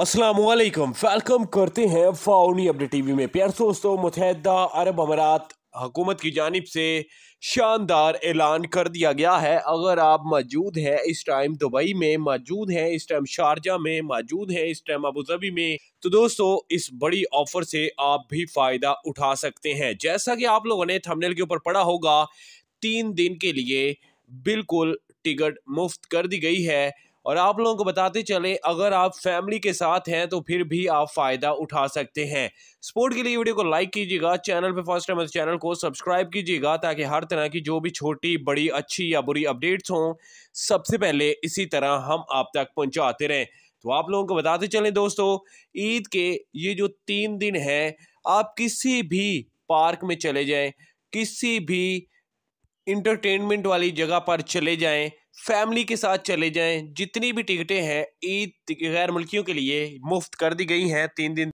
असलकम वेलकम करते हैं फाउनी अपडेट टीवी में प्यार दोस्तों मुतहदा अरब अमारात हुकूमत की जानब से शानदार ऐलान कर दिया गया है अगर आप मौजूद हैं इस टाइम दुबई में मौजूद हैं इस टाइम शारजा में मौजूद हैं इस टाइम अबू में तो दोस्तों इस बड़ी ऑफर से आप भी फ़ायदा उठा सकते हैं जैसा कि आप लोगों ने थमनेल के ऊपर पढ़ा होगा तीन दिन के लिए बिल्कुल टिकट मुफ्त कर दी गई है और आप लोगों को बताते चले अगर आप फैमिली के साथ हैं तो फिर भी आप फ़ायदा उठा सकते हैं स्पोर्ट के लिए वीडियो को लाइक कीजिएगा चैनल पर फर्स्ट टाइम तो चैनल को सब्सक्राइब कीजिएगा ताकि हर तरह की जो भी छोटी बड़ी अच्छी या बुरी अपडेट्स हों सबसे पहले इसी तरह हम आप तक पहुँचाते रहें तो आप लोगों को बताते चलें दोस्तों ईद के ये जो तीन दिन हैं आप किसी भी पार्क में चले जाए किसी भी इंटरटेनमेंट वाली जगह पर चले जाएं फैमिली के साथ चले जाएं जितनी भी टिकटें हैं ईद गैर मुल्कियों के लिए मुफ्त कर दी गई हैं तीन दिन